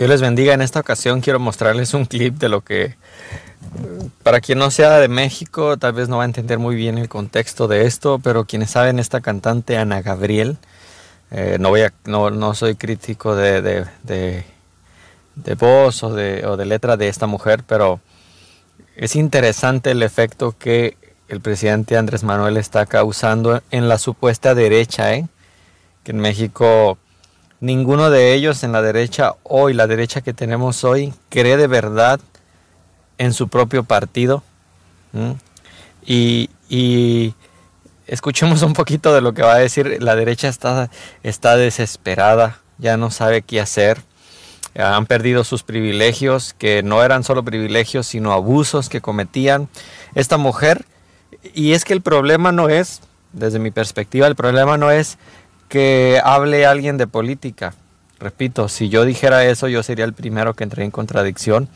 Dios les bendiga. En esta ocasión quiero mostrarles un clip de lo que, para quien no sea de México, tal vez no va a entender muy bien el contexto de esto, pero quienes saben, esta cantante Ana Gabriel, eh, no, voy no, soy crítico de, voz o de, o de letra de esta mujer, pero es interesante el efecto que el presidente Andrés Manuel está causando en la supuesta derecha, ¿eh? que en México Ninguno de ellos en la derecha hoy, la derecha que tenemos hoy, cree de verdad en su propio partido. Y, y, escuchemos un poquito de lo que va a decir. La derecha está, está desesperada, ya no sabe qué hacer. Han perdido sus privilegios, que no eran solo privilegios, sino abusos que cometían esta mujer. Y es que el problema no es, desde mi perspectiva, el problema no es que hable alguien de política. Repito, si yo dijera eso, yo sería el primero que entré en contradicción.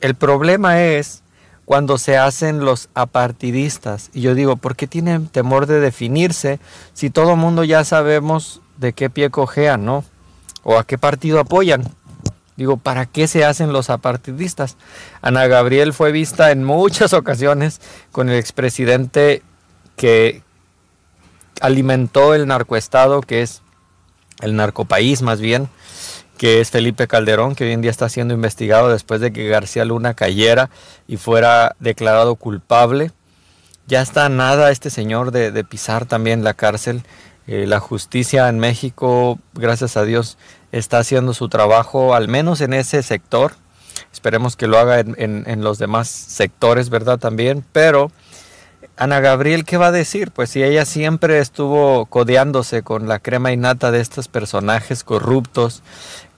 El problema es cuando se hacen los apartidistas. Y yo digo, ¿por qué tienen temor de definirse si todo el mundo ya sabemos de qué pie cojean, ¿no? O a qué partido apoyan. Digo, ¿para qué se hacen los apartidistas? Ana Gabriel fue vista en muchas ocasiones con el expresidente que, alimentó el narcoestado, que es el narcopaís más bien, que es Felipe Calderón, que hoy en día está siendo investigado después de que García Luna cayera y fuera declarado culpable. Ya está nada este señor de, pisar también la cárcel. Eh, la justicia en México, gracias a Dios, está haciendo su trabajo, al menos en ese sector. Esperemos que lo haga en, en los demás sectores, ¿verdad? También, pero Ana Gabriel, ¿qué va a decir? Pues si ella siempre estuvo codeándose con la crema innata de estos personajes corruptos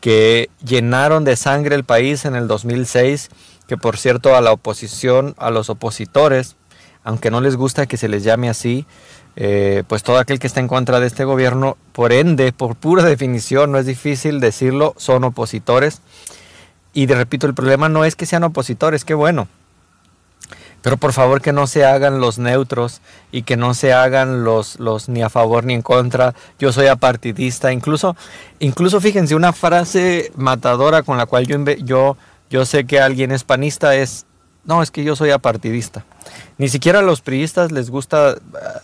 que llenaron de sangre el país en el 2006, que por cierto a la oposición, a los opositores, aunque no les gusta que se les llame así, eh, pues todo aquel que está en contra de este gobierno, por ende, por pura definición, no es difícil decirlo, son opositores. Y de repito, el problema no es que sean opositores, qué bueno, pero por favor que no se hagan los neutros y que no se hagan los, los ni a favor ni en contra. Yo soy apartidista. Incluso, incluso fíjense, una frase matadora con la cual yo, yo, yo sé que alguien es panista es, no, es que yo soy apartidista. Ni siquiera a los priistas les gusta, eh,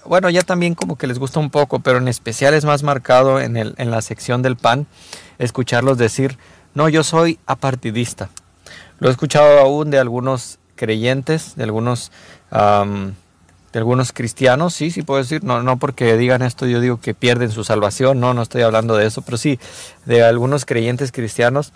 bueno, ya también como que les gusta un poco, pero en especial es más marcado en, el, en la sección del PAN escucharlos decir, no, yo soy apartidista. Lo he escuchado aún de algunos creyentes, de algunos, de algunos cristianos, sí, sí puedo decir, no, no porque digan esto yo digo que pierden su salvación, no, no estoy hablando de eso, pero sí, de algunos creyentes cristianos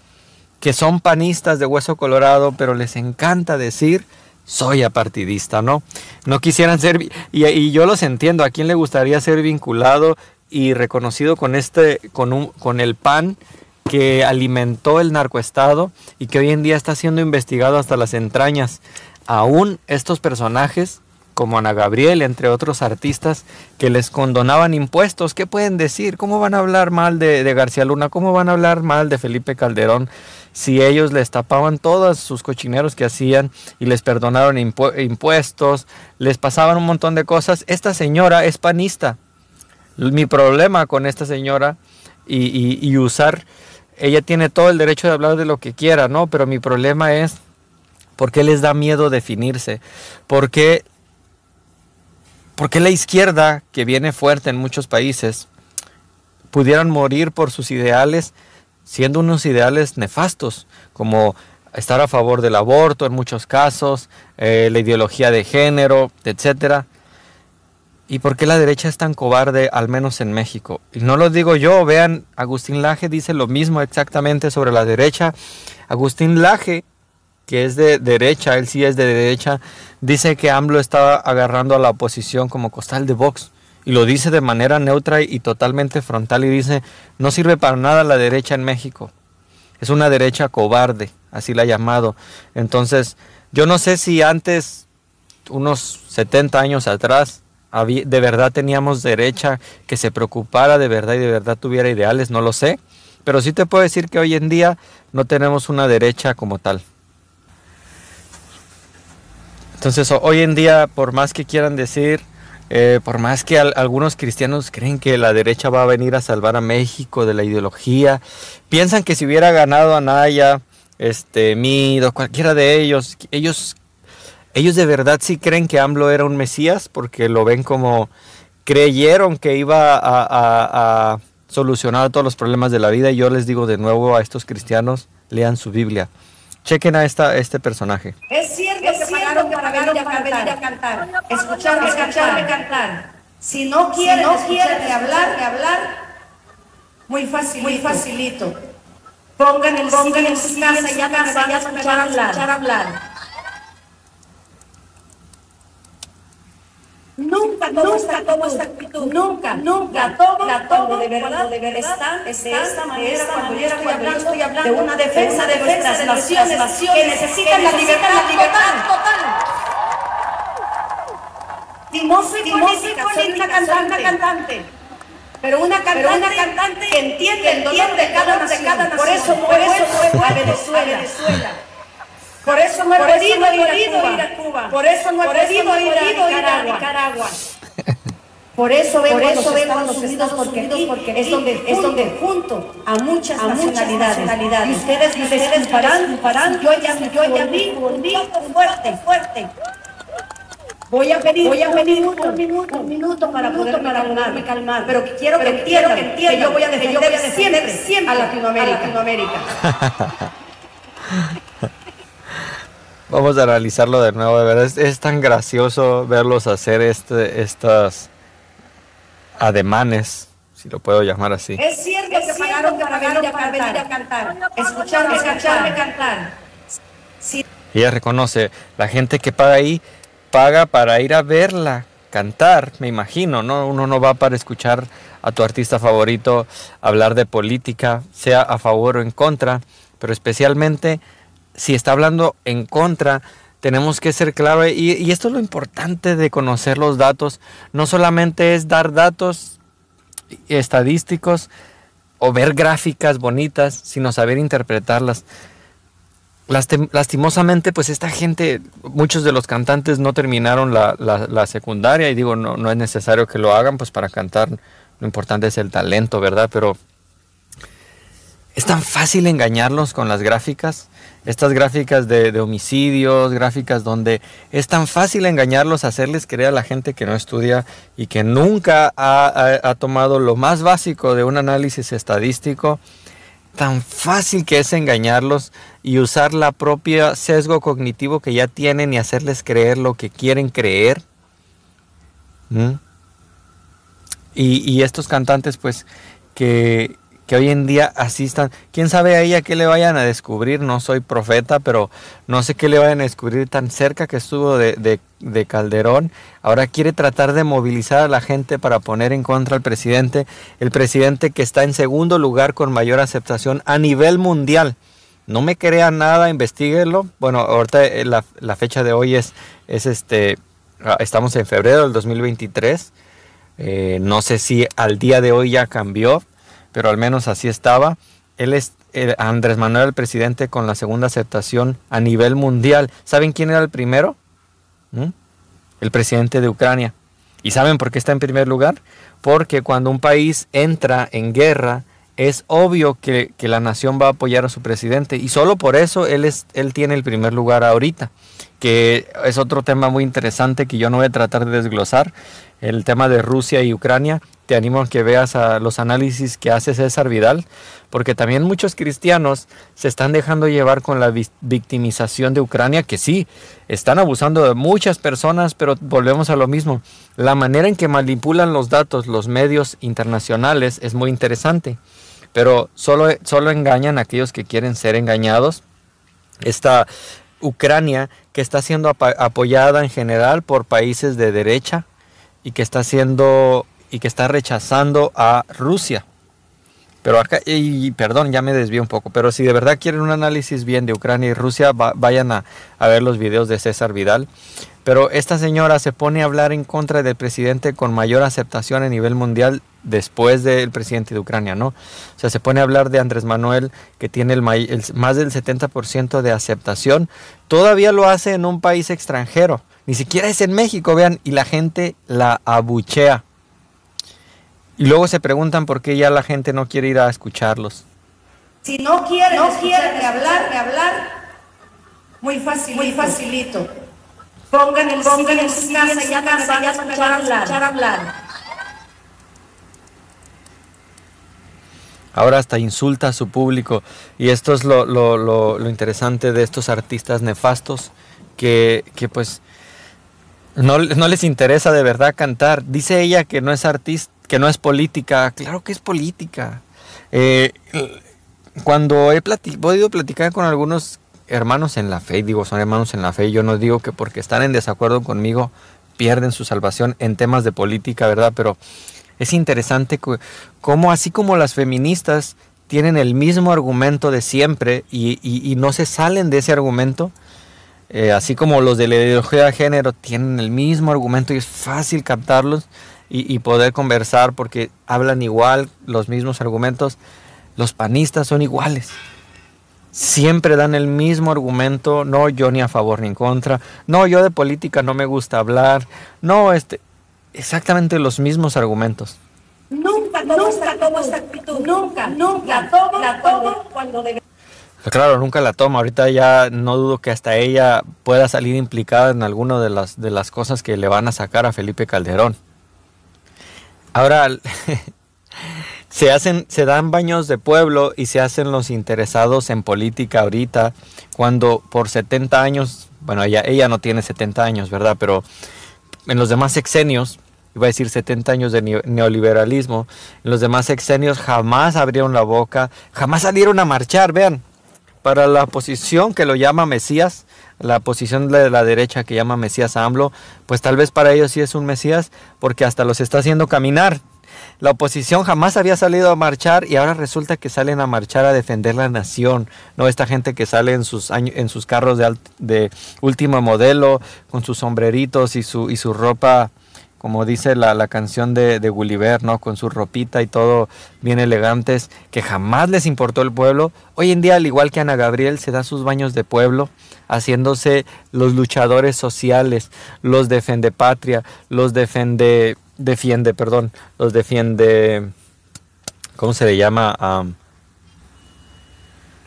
que son panistas de hueso colorado, pero les encanta decir, soy apartidista, ¿no? No quisieran ser, y, yo los entiendo, ¿a quién le gustaría ser vinculado y reconocido con, este, con, un, con el PAN? que alimentó el narcoestado y que hoy en día está siendo investigado hasta las entrañas. Aún estos personajes, como Ana Gabriel, entre otros artistas, que les condonaban impuestos, ¿qué pueden decir? ¿Cómo van a hablar mal de, García Luna? ¿Cómo van a hablar mal de Felipe Calderón? si ellos les tapaban todos sus cochineros que hacían y les perdonaron impuestos, les pasaban un montón de cosas. Esta señora es panista. Mi problema con esta señora y, usar, ella tiene todo el derecho de hablar de lo que quiera, ¿no? Pero mi problema es, ¿por qué les da miedo definirse? ¿Por qué, la izquierda, que viene fuerte en muchos países, pudieran morir por sus ideales, siendo unos ideales nefastos, como estar a favor del aborto en muchos casos, eh, la ideología de género, etcétera? ¿Y por qué la derecha es tan cobarde, al menos en México? Y no lo digo yo, vean, Agustín Laje dice lo mismo exactamente sobre la derecha. Agustín Laje, que es de derecha, él sí es de derecha, dice que AMLO estaba agarrando a la oposición como costal de box. Y lo dice de manera neutra y totalmente frontal y dice, no sirve para nada la derecha en México. Es una derecha cobarde, así la ha llamado. Entonces, yo no sé si antes, unos 70 años atrás, de verdad teníamos derecha que se preocupara, de verdad y de verdad tuviera ideales, no lo sé, pero sí te puedo decir que hoy en día no tenemos una derecha como tal. Entonces hoy en día, por más que quieran decir, eh, por más que algunos cristianos creen que la derecha va a venir a salvar a México de la ideología, piensan que si hubiera ganado Anaya, este, Mido, cualquiera de ellos, ellos ellos de verdad sí creen que AMLO era un Mesías porque lo ven como creyeron que iba a, a, a solucionar todos los problemas de la vida. Y yo les digo de nuevo a estos cristianos, lean su Biblia. Chequen a este personaje. Es cierto, que, pagaron, que para, venir, a cantar. Escuchar, a cantar, cantar. Si no quieren, si no hablar, de hablar, muy facilito. Pongan el, Pongan en su casa, ya, ya, hablar. Escuchar hablar. Nunca, nunca tomo esta actitud. Nunca, nunca tomo, de verdad, de verdad está, de esta manera, cuando yo estoy hablando, estoy hablando de una defensa de, nuestras naciones, que necesitan la libertad, la libertad total. soy política, una cantante, Pero una cantante, que entiende el dolor de cada nación. Por eso eso Venezuela. Por eso no he Por podido, ir, a Cuba. Por eso no he ir, a Nicaragua. Por eso vengo a Unidos, porque, es donde, junto, es donde junto a muchas, nacionalidades. Y ustedes, ustedes paran paran. yo ya, yo ya vi fuerte, fuerte. Voy a pedir, voy a un, minuto, minuto, para poder para calmar, Pero quiero que entiendan, que, yo voy a defender, siempre, siempre A Latinoamérica. Vamos a analizarlo de nuevo, de verdad. Es, tan gracioso verlos hacer este, estas ademanes, si lo puedo llamar así. Es cierto que pagaron, para, venir a cantar, cantar escucharme, Ella reconoce, la gente que paga ahí paga para ir a verla cantar, me imagino, ¿no? Uno no va para escuchar a tu artista favorito hablar de política, sea a favor o en contra, pero especialmente si está hablando en contra, tenemos que ser clave. Y, esto es lo importante de conocer los datos. No solamente es dar datos estadísticos o ver gráficas bonitas, sino saber interpretarlas. lastimosamente, pues esta gente, muchos de los cantantes no terminaron la, secundaria y digo, no, no es necesario que lo hagan, pues para cantar lo importante es el talento, ¿verdad? Pero es tan fácil engañarlos con las gráficas estas gráficas de, homicidios, gráficas donde es tan fácil engañarlos, hacerles creer a la gente que no estudia y que nunca ha, tomado lo más básico de un análisis estadístico, tan fácil que es engañarlos y usar la propia sesgo cognitivo que ya tienen y hacerles creer lo que quieren creer. y estos cantantes pues que que hoy en día asistan. ¿Quién sabe a ella qué le vayan a descubrir? No soy profeta, pero no sé qué le vayan a descubrir tan cerca que estuvo de, Calderón. Ahora quiere tratar de movilizar a la gente para poner en contra al presidente, el presidente que está en segundo lugar con mayor aceptación a nivel mundial. No me crea nada, investiguelo. Bueno, ahorita eh, la, fecha de hoy es, es este, ah, estamos en febrero del 2023. Eh, no sé si al día de hoy ya cambió, pero al menos así estaba. Él es eh, Andrés Manuel, el presidente, con la segunda aceptación a nivel mundial. ¿Saben quién era el primero? ¿Mm? El presidente de Ucrania. ¿Y saben por qué está en primer lugar? Porque cuando un país entra en guerra, es obvio que, que la nación va a apoyar a su presidente. Y solo por eso él, es, él tiene el primer lugar ahorita que es otro tema muy interesante que yo no voy a tratar de desglosar, el tema de Rusia y Ucrania. Te animo a que veas los análisis que hace César Vidal, porque también muchos cristianos se están dejando llevar con la victimización de Ucrania, que sí, están abusando de muchas personas, pero volvemos a lo mismo. La manera en que manipulan los datos los medios internacionales es muy interesante, pero solo, solo engañan a aquellos que quieren ser engañados. Esta, Ucrania, que está siendo apoyada en general por países de derecha y que está siendo y que está rechazando a Rusia. Pero acá, y perdón, ya me desvío un poco, pero si de verdad quieren un análisis bien de Ucrania y Rusia, vayan a, ver los videos de César Vidal. Pero esta señora se pone a hablar en contra del presidente con mayor aceptación a nivel mundial después del presidente de Ucrania, ¿no? O sea, se pone a hablar de Andrés Manuel, que tiene más del 70% de aceptación. Todavía lo hace en un país extranjero, ni siquiera es en México, vean, y la gente la abuchea. Y luego se preguntan por qué ya la gente no quiere ir a escucharlos. Si no quieren, no quieren hablar, de hablar, muy fácil, muy facilito. Pongan el pongan en su casa, ya ya van a escuchar hablar. ahora hasta insulta a su público. Y esto es lo, interesante de estos artistas nefastos que, que, pues no, les interesa de verdad cantar. Dice ella que no es artista, que no es política. Claro que es política. Eh, cuando he podido platicar con algunos hermanos en la fe, digo, son hermanos en la fe, yo no digo que porque están en desacuerdo conmigo pierden su salvación en temas de política, ¿verdad? Pero es interesante cómo así como las feministas tienen el mismo argumento de siempre y, y no se salen de ese argumento, así como los de la ideología de género tienen el mismo argumento y es fácil captarlos y, poder conversar porque hablan igual los mismos argumentos, los panistas son iguales siempre dan el mismo argumento, no yo ni a favor ni en contra, no yo de política no me gusta hablar, no este, exactamente los mismos argumentos. Nunca, nunca, todo, nunca, nunca, cuando, claro, nunca la toma. Ahorita ya no dudo que hasta ella pueda salir implicada en alguna de las, de las cosas que le van a sacar a Felipe Calderón. Ahora, se hacen, se dan baños de pueblo y se hacen los interesados en política ahorita, cuando por 70 años, bueno, ella, ella no tiene 70 años, ¿verdad? Pero en los demás sexenios, iba a decir 70 años de neoliberalismo, en los demás sexenios jamás abrieron la boca, jamás salieron a marchar, vean, para la oposición que lo llama Mesías, la posición de la derecha que llama Mesías a AMLO, pues tal vez para ellos sí es un Mesías, porque hasta los está haciendo caminar. La oposición jamás había salido a marchar y ahora resulta que salen a marchar a defender la nación, no esta gente que sale en sus, en sus carros de, de último modelo, con sus sombreritos y su, y su ropa como dice la, canción de, de, Gulliver, ¿no? Con su ropita y todo bien elegantes, que jamás les importó el pueblo. Hoy en día, al igual que Ana Gabriel, se da sus baños de pueblo, haciéndose los luchadores sociales, los defende patria, los defende, defiende, perdón, los defiende, ¿cómo se le llama?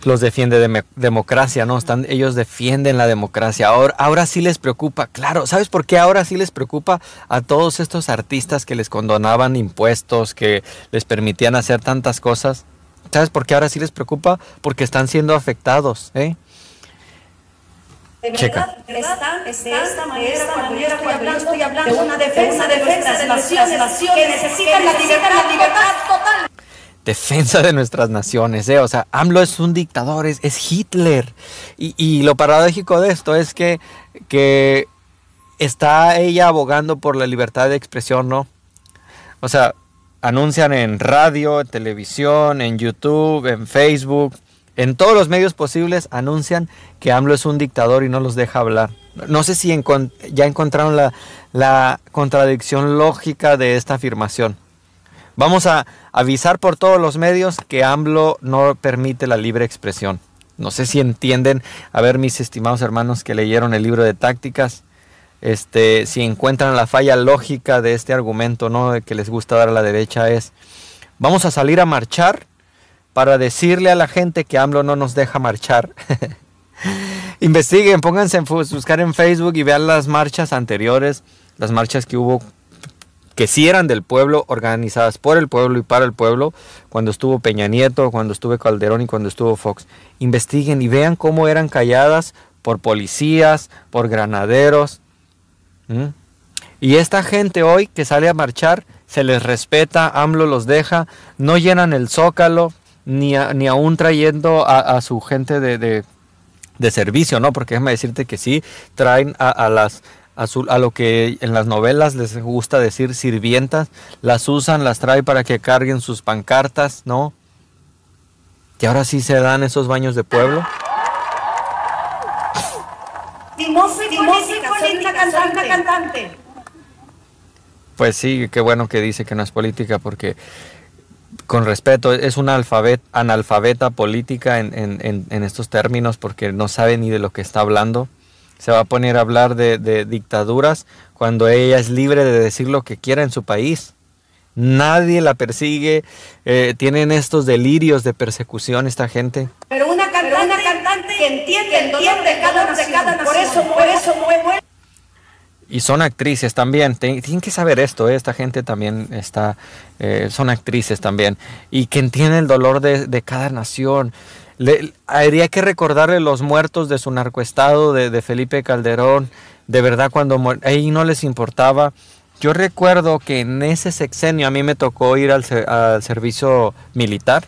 los defiende de democracia, ¿no? Están, ellos defienden la democracia. Ahora, ahora sí les preocupa, claro, ¿sabes por qué ahora sí les preocupa a todos estos artistas que les condonaban impuestos, que les permitían hacer tantas cosas? ¿Sabes por qué ahora sí les preocupa? Porque están siendo afectados, ¿eh? De verdad, esta cuando estoy hablando, una defensa, de, naciones, La libertad defensa de nuestras naciones. ¿eh? O sea, AMLO es un dictador, es, Hitler. Y, lo paradójico de esto es que, que está ella abogando por la libertad de expresión, ¿no? O sea, anuncian en radio, en televisión, en YouTube, en Facebook, en todos los medios posibles anuncian que AMLO es un dictador y no los deja hablar. No sé si ya encontraron la, la contradicción lógica de esta afirmación. Vamos a avisar por todos los medios que AMLO no permite la libre expresión. No sé si entienden, a ver mis estimados hermanos que leyeron el libro de tácticas, este, si encuentran la falla lógica de este argumento ¿no? que les gusta dar a la derecha es, vamos a salir a marchar para decirle a la gente que AMLO no nos deja marchar. Investiguen, pónganse a buscar en Facebook y vean las marchas anteriores, las marchas que hubo que sí eran del pueblo, organizadas por el pueblo y para el pueblo, cuando estuvo Peña Nieto, cuando estuvo Calderón y cuando estuvo Fox. Investiguen y vean cómo eran calladas por policías, por granaderos. Y esta gente hoy que sale a marchar, se les respeta, AMLO los deja, no llenan el zócalo, ni, ni aún trayendo a, su gente de, servicio, ¿no? Porque déjame decirte que sí, traen a las a, lo que en las novelas les gusta decir sirvientas, las usan, las trae para que carguen sus pancartas, ¿no? Y ahora sí se dan esos baños de pueblo. cantante. Pues sí, qué bueno que dice que no es política porque con respeto, es una alfabet, analfabeta política en, estos términos porque no sabe ni de lo que está hablando se va a poner a hablar de, dictaduras cuando ella es libre de decir lo que quiera en su país. Nadie la persigue, eh, tienen estos delirios de persecución esta gente. Pero una cantante, que entiende, de cada, nación, por eso, por eso bueno. Y son actrices también, tienen que saber esto, eh, esta gente también está, eh, son actrices también, y que entiende el dolor de, de cada nación. Le, habría que recordarle los muertos de su narcoestado, de, Felipe Calderón, de verdad cuando ahí no les importaba. Yo recuerdo que en ese sexenio a mí me tocó ir al, servicio militar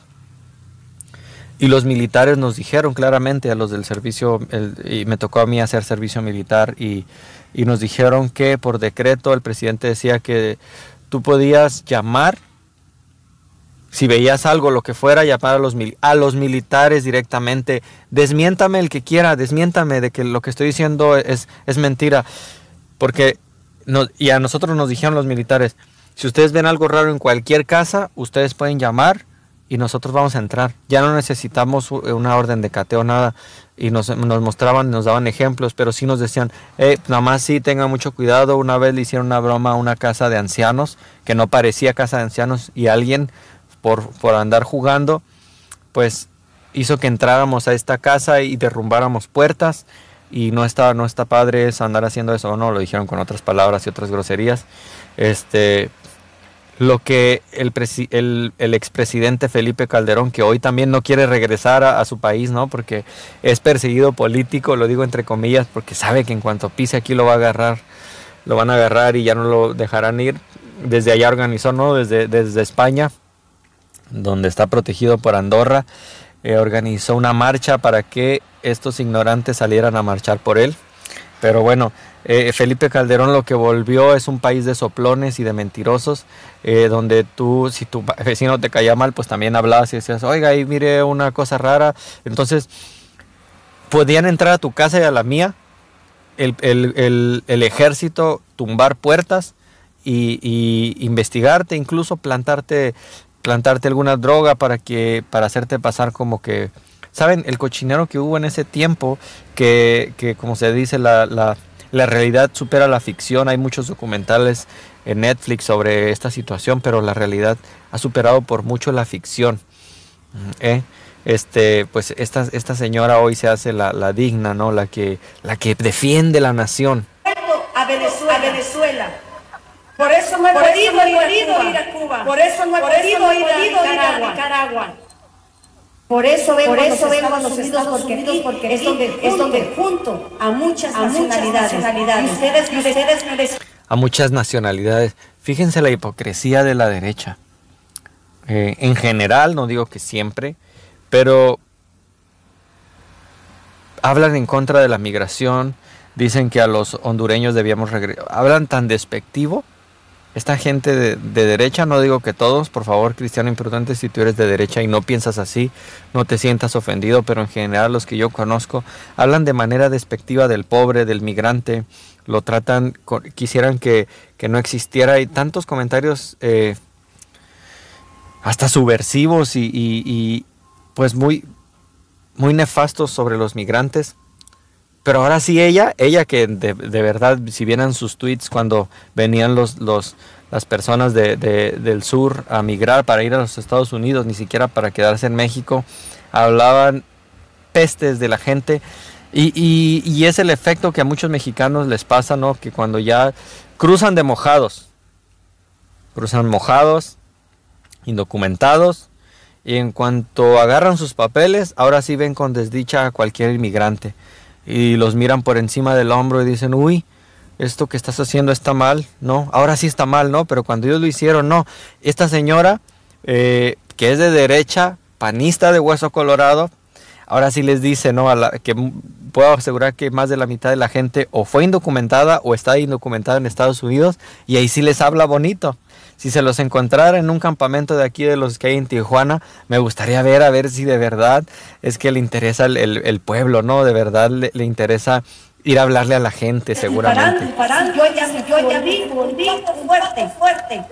y los militares nos dijeron claramente a los del servicio, y me tocó a mí hacer servicio militar y, y nos dijeron que por decreto el presidente decía que tú podías llamar si veías algo, lo que fuera, llamar a los, a los militares directamente. Desmiéntame el que quiera, desmiéntame de que lo que estoy diciendo es, es mentira. Porque, nos, y a nosotros nos dijeron los militares, si ustedes ven algo raro en cualquier casa, ustedes pueden llamar y nosotros vamos a entrar. Ya no necesitamos eh, una orden de cateo, nada. Y nos, nos mostraban, nos daban ejemplos, pero sí nos decían, eh, nada más sí tengan mucho cuidado. Una vez le hicieron una broma a una casa de ancianos, que no parecía casa de ancianos, y alguien por, andar jugando, pues hizo que entráramos a esta casa y derrumbáramos puertas y no está, no está padre andar haciendo eso, o no, lo dijeron con otras palabras y otras groserías. Este, lo que el, expresidente Felipe Calderón, que hoy también no quiere regresar a, su país, ¿no? Porque es perseguido político, lo digo entre comillas, porque sabe que en cuanto pise aquí lo va a agarrar, lo van a agarrar y ya no lo dejarán ir. Desde allá organizó, ¿no? Desde, desde España donde está protegido por Andorra, eh, organizó una marcha para que estos ignorantes salieran a marchar por él. Pero bueno, eh, Felipe Calderón lo que volvió es un país de soplones y de mentirosos, eh, donde tú, si tu vecino te caía mal, pues también hablas y decías, oiga, ahí mire una cosa rara. Entonces, podían entrar a tu casa y a la mía, el, ejército, tumbar puertas e y, investigarte, incluso plantarte plantarte alguna droga para que para hacerte pasar como que saben el cochinero que hubo en ese tiempo que, como se dice la, la, realidad supera la ficción hay muchos documentales en Netflix sobre esta situación pero la realidad ha superado por mucho la ficción mm, ¿eh? este pues esta, esta señora hoy se hace la, digna no la que la que defiende la nación por eso no he podido, ir, ir, a Cuba. Por eso no he Por podido, no ir, a Nicaragua. Por eso vengo, Por eso a los Estados Unidos porque, es, donde, es donde junto a muchas nacionalidades. a muchas nacionalidades. Fíjense la hipocresía de la derecha. Eh, en general, no digo que siempre, pero hablan en contra de la migración, dicen que a los hondureños debíamos regresar, hablan tan despectivo esta gente de, derecha, no digo que todos, por favor, cristiano imprudente, si tú eres de derecha y no piensas así, no te sientas ofendido, pero en general los que yo conozco hablan de manera despectiva del pobre, del migrante, lo tratan, quisieran que, no existiera. Hay tantos comentarios eh, hasta subversivos y, y, pues muy, muy nefastos sobre los migrantes. Pero ahora sí ella, ella que de, verdad, si vieran sus tweets cuando venían las personas del sur a migrar para ir a los Estados Unidos, ni siquiera para quedarse en México, hablaban pestes de la gente. Y, es el efecto que a muchos mexicanos les pasa, ¿no? Que cuando ya cruzan de mojados, cruzan mojados, indocumentados, y en cuanto agarran sus papeles, ahora sí ven con desdicha a cualquier inmigrante y los miran por encima del hombro y dicen, uy, esto que estás haciendo está mal, ¿no? Ahora sí está mal, ¿no? Pero cuando ellos lo hicieron, no. Esta señora, eh, que es de derecha, panista de Hueso Colorado, ahora sí les dice, ¿no? A la, que puedo asegurar que más de la mitad de la gente o fue indocumentada o está indocumentada en Estados Unidos y ahí sí les habla bonito. Si se los encontrara en un campamento de aquí de los que hay en Tijuana, me gustaría ver a ver si de verdad es que le interesa el, el, pueblo, ¿no? De verdad le, interesa ir a hablarle a la gente, seguramente. Parán, parán, Yo ya, yo ya vi, vi, fuerte, fuerte.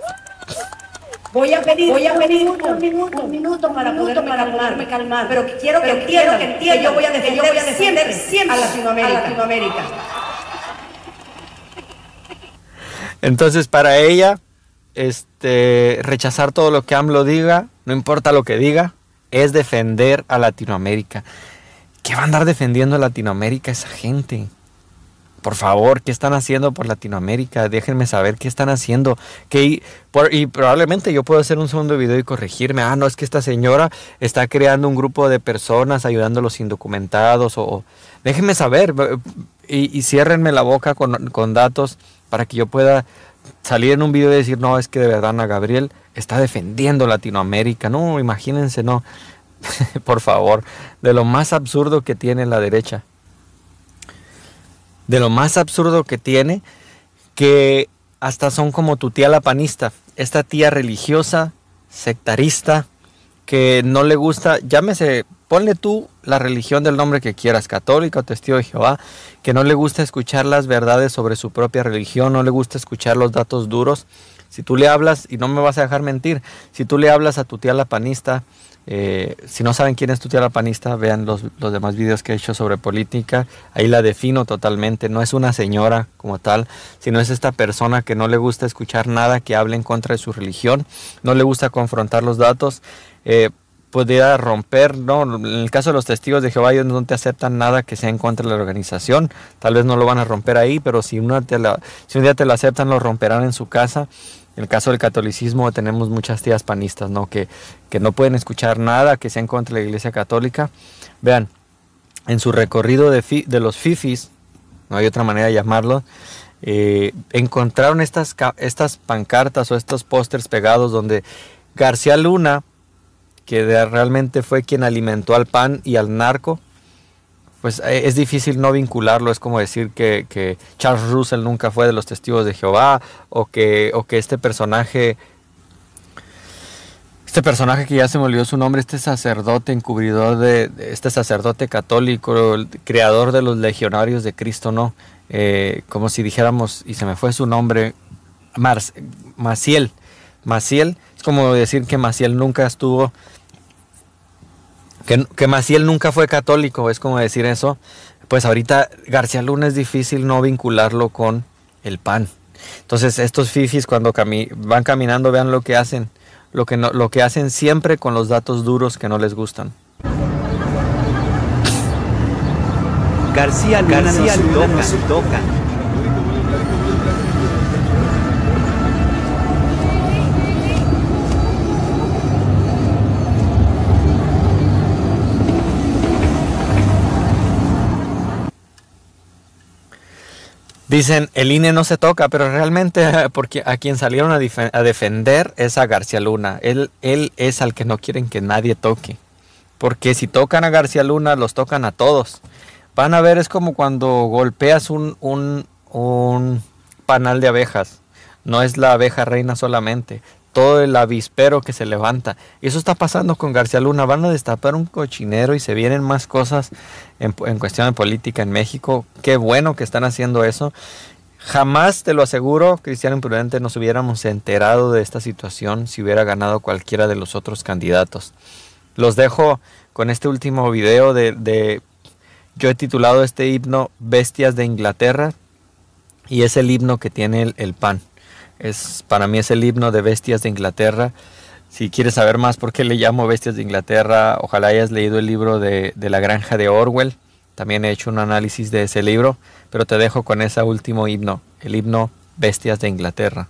Voy a pedir, voy a pedir un, minuto, un minuto, un minuto para, poderme para calmar, Pero quiero que quiero que, entiendan, yo voy a defender, voy a siempre, siempre, A Latinoamérica. Entonces, para ella, este, rechazar todo lo que AMLO diga, no importa lo que diga, es defender a Latinoamérica. ¿Qué va a andar defendiendo a Latinoamérica esa gente? Por favor, ¿qué están haciendo por Latinoamérica? Déjenme saber qué están haciendo. que y probablemente yo puedo hacer un segundo video y corregirme. Ah, no, es que esta señora está creando un grupo de personas ayudando a los indocumentados. O, déjenme saber eh, y, ciérrenme la boca con, con datos para que yo pueda salir en un video y decir, no, es que de verdad Ana Gabriel está defendiendo Latinoamérica. No, imagínense, no. Por favor, de lo más absurdo que tiene la derecha. De lo más absurdo que tiene, que hasta son como tu tía la panista. Esta tía religiosa, sectarista, que no le gusta, llámese Ponle tú la religión del nombre que quieras, católica o testigo de Jehová, que no le gusta escuchar las verdades sobre su propia religión, no le gusta escuchar los datos duros. Si tú le hablas, y no me vas a dejar mentir, si tú le hablas a tu tía la panista, eh, si no saben quién es tu tía la panista, vean los, demás videos que he hecho sobre política, ahí la defino totalmente, no es una señora como tal, sino es esta persona que no le gusta escuchar nada que hable en contra de su religión, no le gusta confrontar los datos. Eh, romper, ¿no? En el caso de los testigos de Jehová, ellos no te aceptan nada que sea en contra de la organización. Tal vez no lo van a romper ahí, pero si, una si un día te lo aceptan, lo romperán en su casa. En el caso del catolicismo tenemos muchas tías panistas, ¿no? Que, que no pueden escuchar nada que sea en contra de la iglesia católica. Vean, en su recorrido de, de los fifis, no hay otra manera de llamarlo, eh, encontraron estas, estas pancartas o estos pósters pegados donde García Luna que realmente fue quien alimentó al PAN y al narco, pues eh, es difícil no vincularlo. Es como decir que, Charles Russell nunca fue de los testigos de Jehová o que, o que este personaje... Este personaje que ya se me olvidó su nombre, este sacerdote encubridor de, este sacerdote católico, el creador de los legionarios de Cristo, ¿no? Eh, como si dijéramos, y se me fue su nombre, Maciel. Maciel, es como decir que Maciel nunca estuvo que, Maciel nunca fue católico, es como decir eso, pues ahorita García Luna es difícil no vincularlo con el pan. Entonces estos fifis cuando van caminando vean lo que hacen, lo que, lo que hacen siempre con los datos duros que no les gustan. García Luna, García toca. Dicen, el INE no se toca, pero realmente porque a quien salieron a, defender es a García Luna. Él, él es al que no quieren que nadie toque. Porque si tocan a García Luna, los tocan a todos. Van a ver, es como cuando golpeas un, un, un panal de abejas. No es la abeja reina solamente, todo el avispero que se levanta. eso está pasando con García Luna. Van a destapar un cochinero y se vienen más cosas en, cuestión de política en México. Qué bueno que están haciendo eso. Jamás, te lo aseguro, Cristiano Imprudente, nos hubiéramos enterado de esta situación si hubiera ganado cualquiera de los otros candidatos. Los dejo con este último video de... yo he titulado este himno Bestias de Inglaterra y es el himno que tiene el PAN para mí es el himno de Bestias de Inglaterra. Si quieres saber más por qué le llamo Bestias de Inglaterra, ojalá hayas leído el libro de, de La Granja de Orwell. También he hecho un análisis de ese libro, pero te dejo con ese último himno, el himno Bestias de Inglaterra.